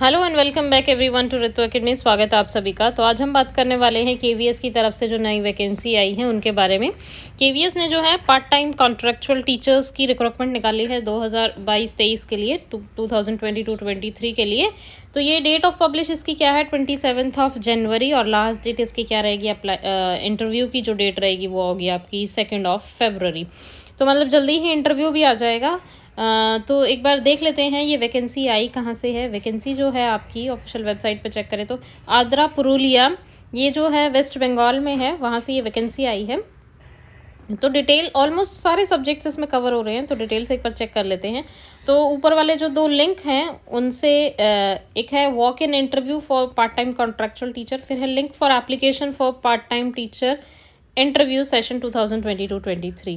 hello and welcome back everyone to Ritu academy स्वागत है आप सभी का तो आज हम बात करने वाले हैं केवीएस की तरफ से जो नई वैकेंसी आई है उनके बारे में केवीएस ने जो है पार्ट टाइम कॉन्ट्रेक्चुअल टीचर्स की रिक्रूटमेंट निकाली है 2022-23 के लिए तो ट्वेंटी थ्री के लिए तो ये डेट ऑफ पब्लिश इसकी क्या है ट्वेंटी ऑफ जनवरी और लास्ट डेट इसकी क्या रहेगी अप्लाई इंटरव्यू की जो डेट रहेगी वो होगी आपकी सेकेंड ऑफ फेबररी तो मतलब जल्दी ही इंटरव्यू भी आ जाएगा तो एक बार देख लेते हैं ये वैकेंसी आई कहाँ से है वैकेंसी जो है आपकी ऑफिशियल वेबसाइट पर चेक करें तो आद्रा पुरुलिया ये जो है वेस्ट बंगाल में है वहाँ से ये वैकेंसी आई है तो डिटेल ऑलमोस्ट सारे सब्जेक्ट्स इसमें कवर हो रहे हैं तो डिटेल्स एक बार चेक कर लेते हैं तो ऊपर वाले जो दो लिंक हैं उनसे एक है walk in interview for part time contractual teacher फिर है link for application for part time teacher interview session 2022-23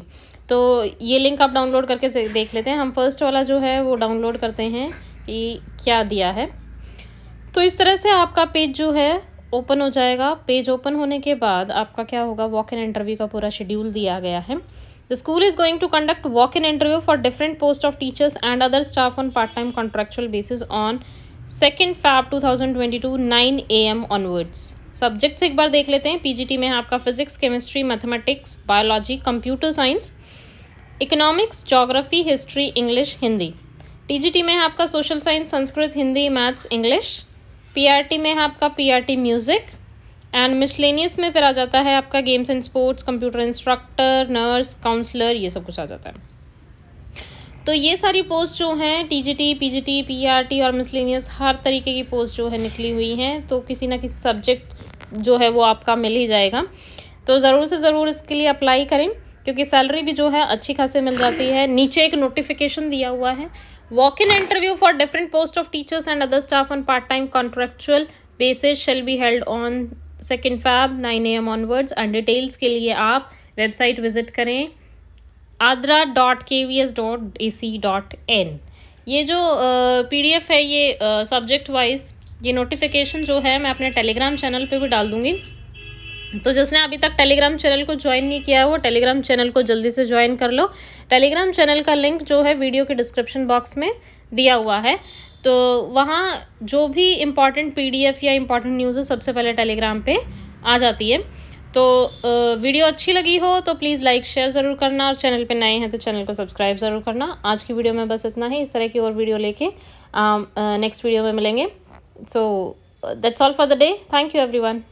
तो ये लिंक आप डाउनलोड करके देख लेते हैं हम फर्स्ट वाला जो है वो डाउनलोड करते हैं कि क्या दिया है तो इस तरह से आपका पेज जो है ओपन हो जाएगा पेज ओपन होने के बाद आपका क्या होगा वॉक इन इंटरव्यू का पूरा शेड्यूल दिया गया है the school is going to conduct walk in interview for different post of teachers and other staff on part time contractual basis on second Feb two thousand twenty two nine A M onwards subjects एक बार देख लेते हैं PGT में आपका physics chemistry mathematics biology computer science economics geography history English Hindi TGT में है आपका social science Sanskrit Hindi maths English PRT में है आपका पीआरटी म्यूज़िक एंड मिसलेनियस में फिर आ जाता है आपका games and sports computer instructor nurse counsellor ये सब कुछ आ जाता है तो ये सारी पोस्ट जो हैं टीजीटी पीजीटी पीआरटी और मिसलेनियस हर तरीके की पोस्ट जो है निकली हुई हैं तो किसी ना किसी सब्जेक्ट जो है वो आपका मिल ही जाएगा तो ज़रूर से ज़रूर इसके लिए अप्लाई करें क्योंकि सैलरी भी जो है अच्छी खासी मिल जाती है नीचे एक नोटिफिकेशन दिया हुआ है walk in interview for different post of teachers and other staff on part time contractual basis shall be held on second Feb nine A M onwards and details के लिए आप वेबसाइट विजिट करें Adra dot K V S dot A C dot N ये जो P D F है ये subject wise ये notification जो है मैं अपने टेलीग्राम चैनल पे भी डाल दूँगी तो जिसने अभी तक टेलीग्राम चैनल को ज्वाइन नहीं किया है वो टेलीग्राम चैनल को जल्दी से ज्वाइन कर लो टेलीग्राम चैनल का लिंक जो है वीडियो के डिस्क्रिप्शन बॉक्स में दिया हुआ है तो वहाँ जो भी इम्पॉर्टेंट पी या इम्पॉर्टेंट न्यूज़ है सबसे पहले टेलीग्राम पर आ जाती है तो वीडियो अच्छी लगी हो तो प्लीज़ लाइक शेयर ज़रूर करना और चैनल पे नए हैं तो चैनल को सब्सक्राइब ज़रूर करना आज की वीडियो में बस इतना ही इस तरह की और वीडियो लेके नेक्स्ट वीडियो में मिलेंगे so uh, that's all for the day thank you everyone